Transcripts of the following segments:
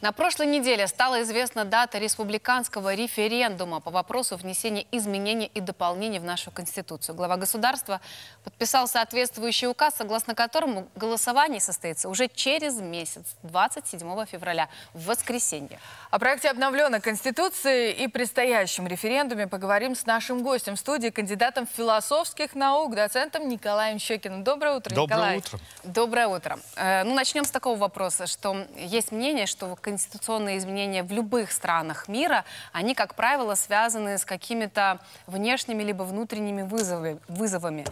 На прошлой неделе стала известна дата республиканского референдума по вопросу внесения изменений и дополнений в нашу Конституцию. Глава государства подписал соответствующий указ, согласно которому голосование состоится уже через месяц, 27 февраля, в воскресенье. О проекте обновленной Конституции и предстоящем референдуме поговорим с нашим гостем в студии, кандидатом философских наук, доцентом Николаем Щекиным. Доброе утро, Доброе Николай. утро. Доброе утро. Э, ну, начнем с такого вопроса, что есть мнение, что в конституционные изменения в любых странах мира, они, как правило, связаны с какими-то внешними либо внутренними вызовы, вызовами.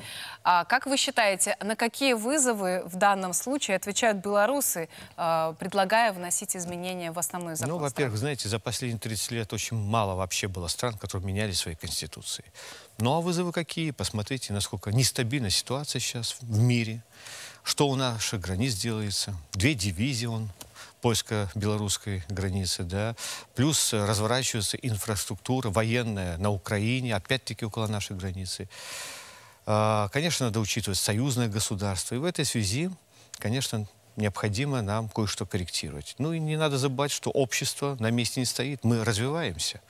А как вы считаете, на какие вызовы в данном случае отвечают белорусы, а, предлагая вносить изменения в основной закон? Ну, во-первых, знаете, за последние 30 лет очень мало вообще было стран, которые меняли свои конституции. Ну а вызовы какие? Посмотрите, насколько нестабильна ситуация сейчас в мире. Что у наших границ делается? Две дивизии он польско-белорусской границы, да, плюс разворачивается инфраструктура военная на Украине, опять-таки около нашей границы. А, конечно, надо учитывать союзное государство. И в этой связи, конечно, необходимо нам кое-что корректировать. Ну и не надо забывать, что общество на месте не стоит. Мы развиваемся.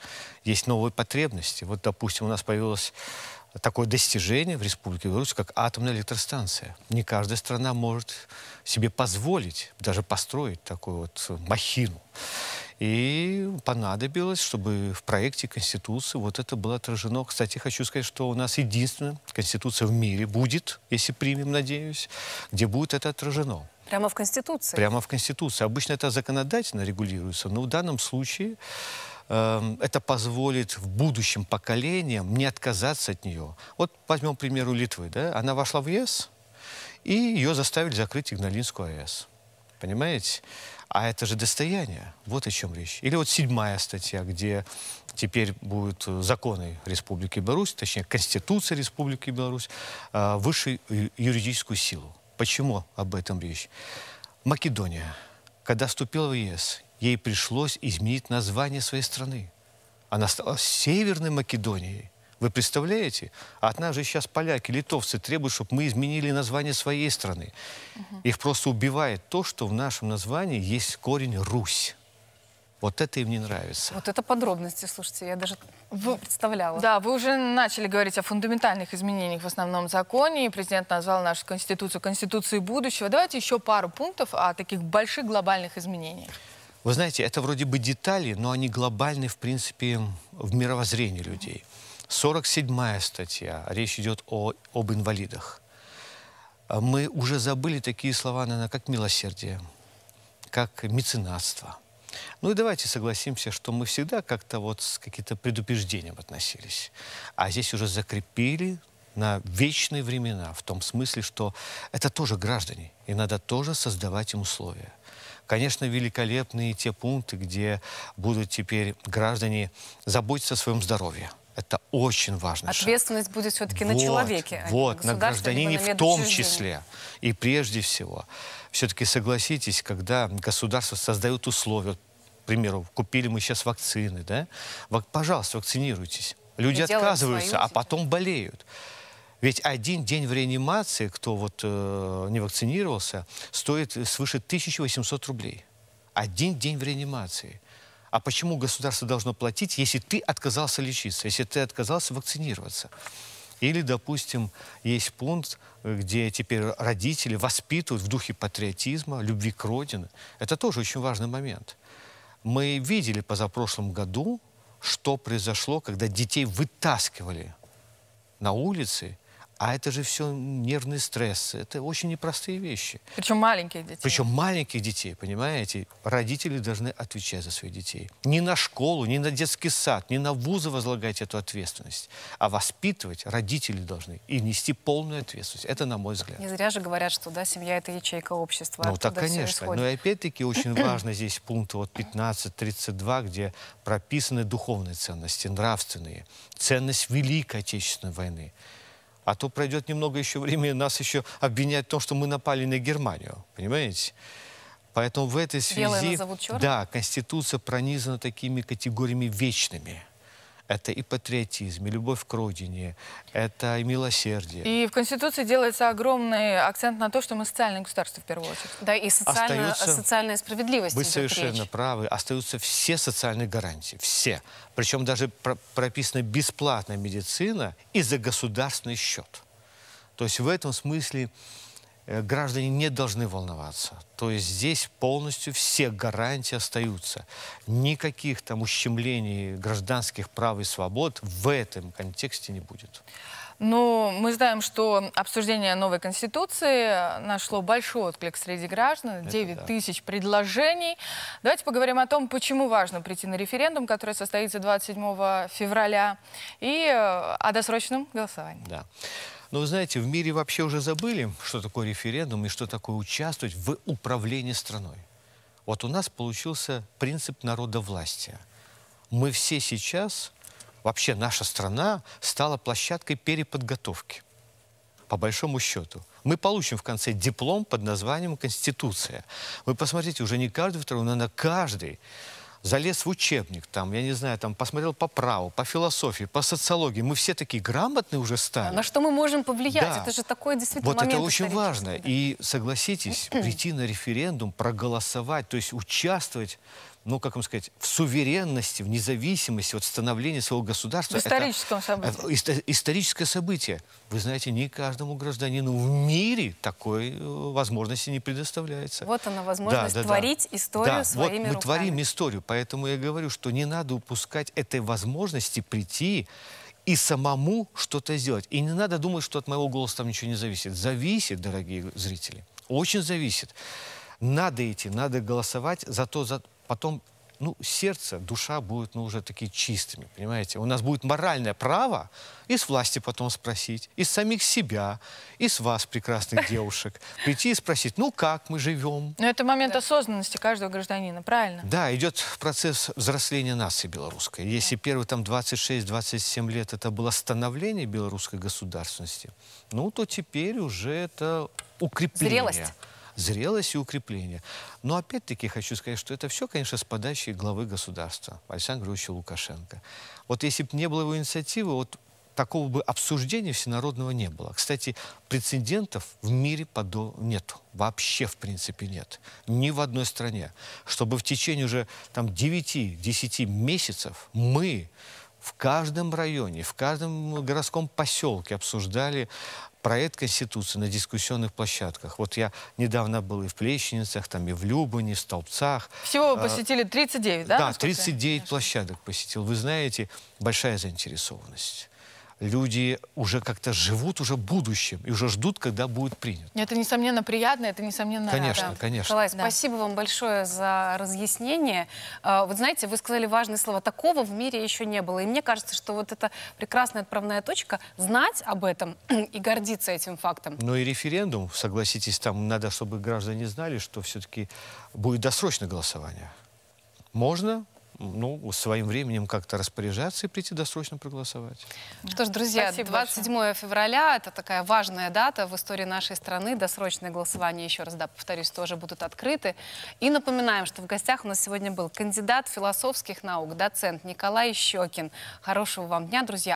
Есть новые потребности. Вот, допустим, у нас появилось такое достижение в Республике Беларусь, как атомная электростанция. Не каждая страна может себе позволить даже построить такую вот махину. И понадобилось, чтобы в проекте Конституции вот это было отражено. Кстати, хочу сказать, что у нас единственная Конституция в мире будет, если примем, надеюсь, где будет это отражено. Прямо в Конституции? Прямо в Конституции. Обычно это законодательно регулируется, но в данном случае эм, это позволит в будущем поколениям не отказаться от нее. Вот возьмем, примеру, Литвы. Да? Она вошла в ЕС, и ее заставили закрыть Игналинскую АЭС. Понимаете? А это же достояние. Вот о чем речь. Или вот седьмая статья, где теперь будут э, законы Республики Беларусь, точнее, Конституция Республики Беларусь, э, высшую юридическую силу. Почему об этом речь? Македония, когда вступила в ЕС, ей пришлось изменить название своей страны. Она стала Северной Македонией. Вы представляете? А от нас же сейчас поляки, литовцы требуют, чтобы мы изменили название своей страны. Угу. Их просто убивает то, что в нашем названии есть корень «Русь». Вот это им не нравится. Вот это подробности, слушайте, я даже вы, представляла. Да, вы уже начали говорить о фундаментальных изменениях в основном законе, президент назвал нашу Конституцию Конституцией будущего. Давайте еще пару пунктов о таких больших глобальных изменениях. Вы знаете, это вроде бы детали, но они глобальны, в принципе, в мировоззрении людей. 47 статья, речь идет о, об инвалидах. А мы уже забыли такие слова, наверное, как милосердие, как меценатство. Ну и давайте согласимся, что мы всегда как-то вот с каким-то предупреждением относились. А здесь уже закрепили на вечные времена, в том смысле, что это тоже граждане, и надо тоже создавать им условия. Конечно, великолепные те пункты, где будут теперь граждане заботиться о своем здоровье – это очень важно. Ответственность шаг. будет все-таки а вот, на человеке. Вот, а на гражданине на в том числе. И прежде всего. Все-таки согласитесь, когда государство создает условия, к примеру, купили мы сейчас вакцины, да? Пожалуйста, вакцинируйтесь. Люди отказываются, а потом болеют. Ведь один день в реанимации, кто вот э, не вакцинировался, стоит свыше 1800 рублей. Один день в реанимации. А почему государство должно платить, если ты отказался лечиться, если ты отказался вакцинироваться? Или, допустим, есть пункт, где теперь родители воспитывают в духе патриотизма, любви к родине. Это тоже очень важный момент. Мы видели позапрошлом году, что произошло, когда детей вытаскивали на улицы а это же все нервный стресс. Это очень непростые вещи. Причем маленьких детей. Причем маленьких детей, понимаете? Родители должны отвечать за своих детей. Не на школу, не на детский сад, не на вузы возлагать эту ответственность. А воспитывать родители должны и нести полную ответственность. Это на мой взгляд. Не зря же говорят, что да, семья – это ячейка общества. Ну, так, конечно. Но опять-таки очень важно здесь пункт вот 15.32, где прописаны духовные ценности, нравственные. Ценность Великой Отечественной войны. А то пройдет немного еще времени, нас еще обвинять в том, что мы напали на Германию. Понимаете? Поэтому в этой связи... Да, Конституция пронизана такими категориями вечными – это и патриотизм, и любовь к родине, это и милосердие. И в Конституции делается огромный акцент на то, что мы социальное государство в первую очередь. Да, и социально, социальная справедливость. Вы совершенно речь. правы. Остаются все социальные гарантии, все. Причем даже про прописана бесплатная медицина и за государственный счет. То есть в этом смысле Э, граждане не должны волноваться. То есть здесь полностью все гарантии остаются. Никаких там ущемлений гражданских прав и свобод в этом контексте не будет. Ну, мы знаем, что обсуждение новой Конституции нашло большой отклик среди граждан. 9 Это да. тысяч предложений. Давайте поговорим о том, почему важно прийти на референдум, который состоится 27 февраля, и э, о досрочном голосовании. Да. Но ну, вы знаете, в мире вообще уже забыли, что такое референдум и что такое участвовать в управлении страной. Вот у нас получился принцип народовластия. Мы все сейчас, вообще наша страна стала площадкой переподготовки. По большому счету. Мы получим в конце диплом под названием «Конституция». Вы посмотрите, уже не каждый второй, но на каждый залез в учебник, там, я не знаю, там, посмотрел по праву, по философии, по социологии. Мы все такие грамотные уже стали. На что мы можем повлиять? Да. Это же такой действительно Вот это очень важно. Да. И согласитесь, прийти на референдум, проголосовать, то есть участвовать ну, как вам сказать, в суверенности, в независимости, вот становления своего государства. В историческом это, э, событии. Это историческое событие. Вы знаете, не каждому гражданину в мире такой э, возможности не предоставляется. Вот она, возможность да, да, творить да. историю да, своими вот мы творим историю, поэтому я говорю, что не надо упускать этой возможности прийти и самому что-то сделать. И не надо думать, что от моего голоса там ничего не зависит. Зависит, дорогие зрители. Очень зависит. Надо идти, надо голосовать за то, за потом ну, сердце, душа будут, ну, уже такие чистыми, понимаете? У нас будет моральное право и с власти потом спросить, и с самих себя, и с вас, прекрасных девушек, прийти и спросить, ну, как мы живем? Но ну, это момент да. осознанности каждого гражданина, правильно? Да, идет процесс взросления нации белорусской. Если первые там 26-27 лет это было становление белорусской государственности, ну, то теперь уже это укрепление. Зрелость зрелость и укрепление. Но опять-таки хочу сказать, что это все, конечно, с подачи главы государства Александра Григорьевича Лукашенко. Вот если бы не было его инициативы, вот такого бы обсуждения всенародного не было. Кстати, прецедентов в мире подо... нет. Вообще, в принципе, нет. Ни в одной стране. Чтобы в течение уже там 9-10 месяцев мы в каждом районе, в каждом городском поселке обсуждали проект Конституции на дискуссионных площадках. Вот я недавно был и в Плещеницах, там и в Любане, в Столбцах. Всего вы а, посетили 39, да? Да, 39 площадок посетил. Вы знаете, большая заинтересованность люди уже как-то живут уже будущим и уже ждут, когда будет принят. Это, несомненно, приятно, это, несомненно, Конечно, рада. конечно. Николай, да. спасибо вам большое за разъяснение. А, вот знаете, вы сказали важные слова. Такого в мире еще не было. И мне кажется, что вот эта прекрасная отправная точка – знать об этом и гордиться этим фактом. Но ну и референдум, согласитесь, там надо, чтобы граждане знали, что все-таки будет досрочное голосование. Можно ну, своим временем как-то распоряжаться и прийти досрочно проголосовать. Что ж, друзья, Спасибо 27 большое. февраля это такая важная дата в истории нашей страны. Досрочные голосования, еще раз, да, повторюсь, тоже будут открыты. И напоминаем, что в гостях у нас сегодня был кандидат философских наук, доцент Николай Щекин. Хорошего вам дня, друзья.